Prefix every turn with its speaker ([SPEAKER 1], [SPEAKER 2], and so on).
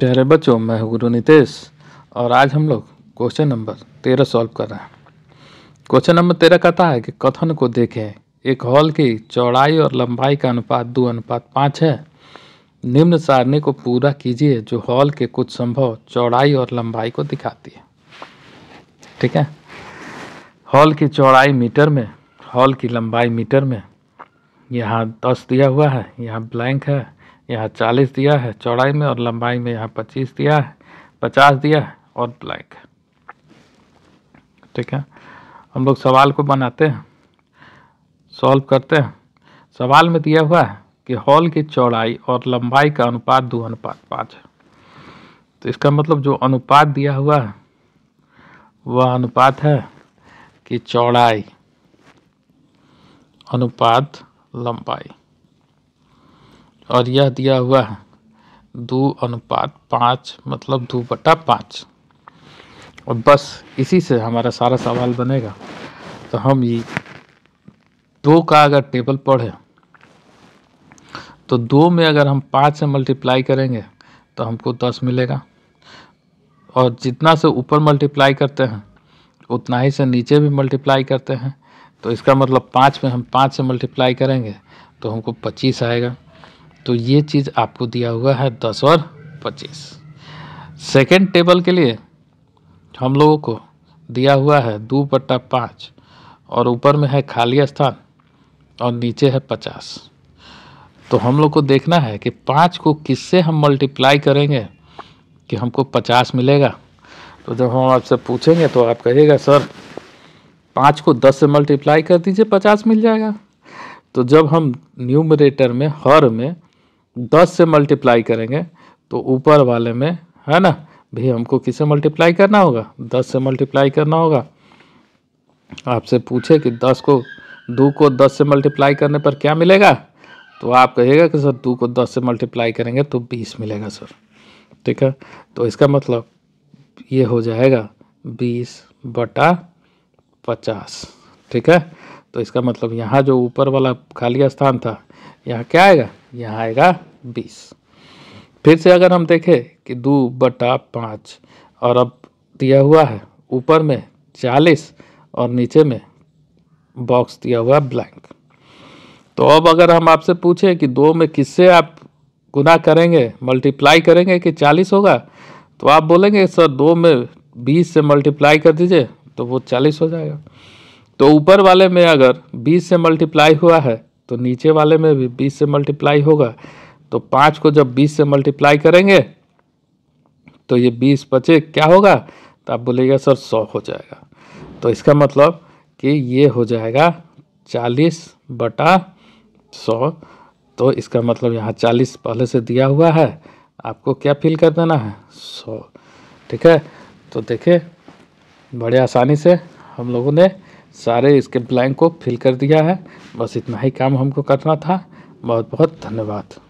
[SPEAKER 1] प्यारे बच्चों मैं हूँ गुरु नितेश और आज हम लोग क्वेश्चन नंबर तेरह सॉल्व कर रहे हैं क्वेश्चन नंबर तेरह कहता है कि कथन को देखें एक हॉल की चौड़ाई और लंबाई का अनुपात दो अनुपात पाँच है निम्न सारणी को पूरा कीजिए जो हॉल के कुछ संभव चौड़ाई और लंबाई को दिखाती है ठीक है हॉल की चौड़ाई मीटर में हॉल की लंबाई मीटर में यहाँ दस दिया हुआ है यहाँ ब्लैंक है यहाँ चालीस दिया है चौड़ाई में और लंबाई में यहाँ पच्चीस दिया है पचास दिया है और ब्लैक ठीक है हम लोग सवाल को बनाते हैं सॉल्व करते हैं सवाल में दिया हुआ है कि हॉल की चौड़ाई और लंबाई का अनुपात दो अनुपात पाँच है तो इसका मतलब जो अनुपात दिया हुआ है वह अनुपात है कि चौड़ाई अनुपात लंबाई और यह दिया हुआ है दो अनुपात पाँच मतलब दो बटा पाँच और बस इसी से हमारा सारा सवाल बनेगा तो हम ये दो का अगर टेबल पढ़ें तो दो में अगर हम पाँच से मल्टीप्लाई करेंगे तो हमको दस मिलेगा और जितना से ऊपर मल्टीप्लाई करते हैं उतना ही से नीचे भी मल्टीप्लाई करते हैं तो इसका मतलब पाँच में हम पाँच से मल्टीप्लाई करेंगे तो हमको पच्चीस आएगा तो ये चीज़ आपको दिया हुआ है दस और पच्चीस सेकेंड टेबल के लिए हम लोगों को दिया हुआ है दो पट्टा पाँच और ऊपर में है खाली स्थान और नीचे है पचास तो हम लोग को देखना है कि पाँच को किससे हम मल्टीप्लाई करेंगे कि हमको पचास मिलेगा तो जब हम आपसे पूछेंगे तो आप कहिएगा सर पाँच को दस से मल्टीप्लाई कर दीजिए पचास मिल जाएगा तो जब हम न्यूमरेटर में हर में दस से मल्टीप्लाई करेंगे तो ऊपर वाले में है ना भी हमको किसे मल्टीप्लाई करना होगा दस से मल्टीप्लाई करना होगा आपसे पूछे कि दस को दो को दस से मल्टीप्लाई करने पर क्या मिलेगा तो आप कहिएगा कि सर दो को दस से मल्टीप्लाई करेंगे तो बीस मिलेगा सर ठीक है तो इसका मतलब ये हो जाएगा बीस बटा पचास ठीक है तो इसका मतलब यहाँ जो ऊपर वाला खाली स्थान था यहाँ क्या आएगा यहाँ आएगा बीस फिर से अगर हम देखें कि दो बटा पाँच और अब दिया हुआ है ऊपर में चालीस और नीचे में बॉक्स दिया हुआ है ब्लैंक तो अब अगर हम आपसे पूछें कि दो में किससे आप गुना करेंगे मल्टीप्लाई करेंगे कि चालीस होगा तो आप बोलेंगे सर दो में बीस से मल्टीप्लाई कर दीजिए तो वो चालीस हो जाएगा तो ऊपर वाले में अगर बीस से मल्टीप्लाई हुआ है तो नीचे वाले में भी बीस से मल्टीप्लाई होगा तो पाँच को जब बीस से मल्टीप्लाई करेंगे तो ये बीस बचे क्या होगा तो आप बोलेगा सर सौ हो जाएगा तो इसका मतलब कि ये हो जाएगा चालीस बटा सौ तो इसका मतलब यहाँ चालीस पहले से दिया हुआ है आपको क्या फिल कर देना है सौ ठीक है तो देखिए बड़े आसानी से हम लोगों ने सारे इसके ब्लैंक को फिल कर दिया है बस इतना ही काम हमको करना था बहुत बहुत धन्यवाद